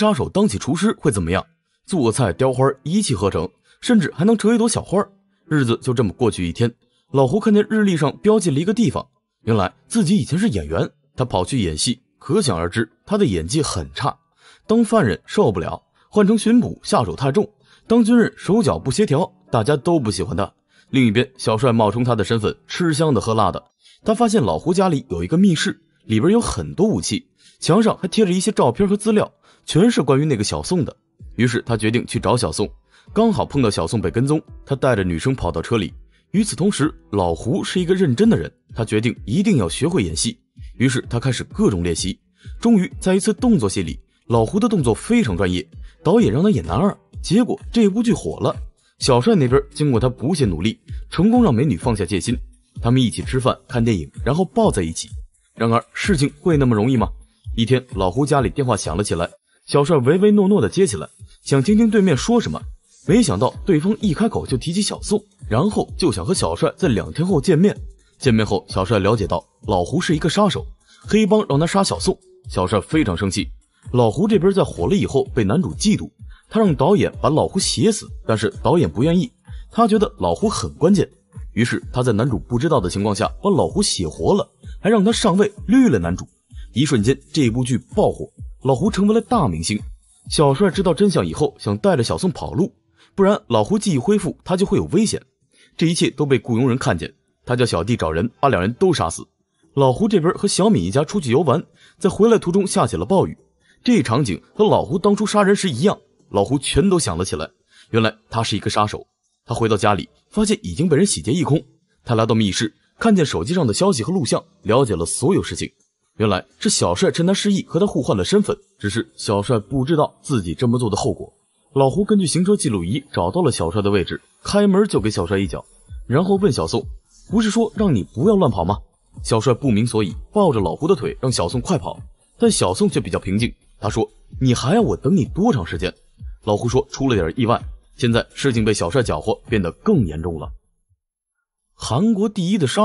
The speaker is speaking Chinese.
杀手当起厨师会怎么样？做菜雕花一气呵成，甚至还能折一朵小花日子就这么过去一天。老胡看见日历上标记了一个地方，原来自己以前是演员。他跑去演戏，可想而知，他的演技很差。当犯人受不了，换成巡捕下手太重；当军人手脚不协调，大家都不喜欢他。另一边，小帅冒充他的身份，吃香的喝辣的。他发现老胡家里有一个密室。里边有很多武器，墙上还贴着一些照片和资料，全是关于那个小宋的。于是他决定去找小宋，刚好碰到小宋被跟踪，他带着女生跑到车里。与此同时，老胡是一个认真的人，他决定一定要学会演戏，于是他开始各种练习。终于在一次动作戏里，老胡的动作非常专业，导演让他演男二，结果这部剧火了。小帅那边经过他不懈努力，成功让美女放下戒心，他们一起吃饭、看电影，然后抱在一起。然而事情会那么容易吗？一天，老胡家里电话响了起来，小帅唯唯诺诺的接起来，想听听对面说什么。没想到对方一开口就提起小宋，然后就想和小帅在两天后见面。见面后，小帅了解到老胡是一个杀手，黑帮让他杀小宋，小帅非常生气。老胡这边在火了以后被男主嫉妒，他让导演把老胡写死，但是导演不愿意，他觉得老胡很关键，于是他在男主不知道的情况下把老胡写活了。还让他上位绿了男主，一瞬间这部剧爆火，老胡成为了大明星。小帅知道真相以后，想带着小宋跑路，不然老胡记忆恢复，他就会有危险。这一切都被雇佣人看见，他叫小弟找人把两人都杀死。老胡这边和小敏一家出去游玩，在回来途中下起了暴雨，这场景和老胡当初杀人时一样，老胡全都想了起来。原来他是一个杀手。他回到家里，发现已经被人洗劫一空。他来到密室。看见手机上的消息和录像，了解了所有事情。原来，是小帅趁他失忆和他互换了身份，只是小帅不知道自己这么做的后果。老胡根据行车记录仪找到了小帅的位置，开门就给小帅一脚，然后问小宋：“不是说让你不要乱跑吗？”小帅不明所以，抱着老胡的腿，让小宋快跑。但小宋却比较平静，他说：“你还要我等你多长时间？”老胡说：“出了点意外，现在事情被小帅搅和，变得更严重了。”韩国第一的商。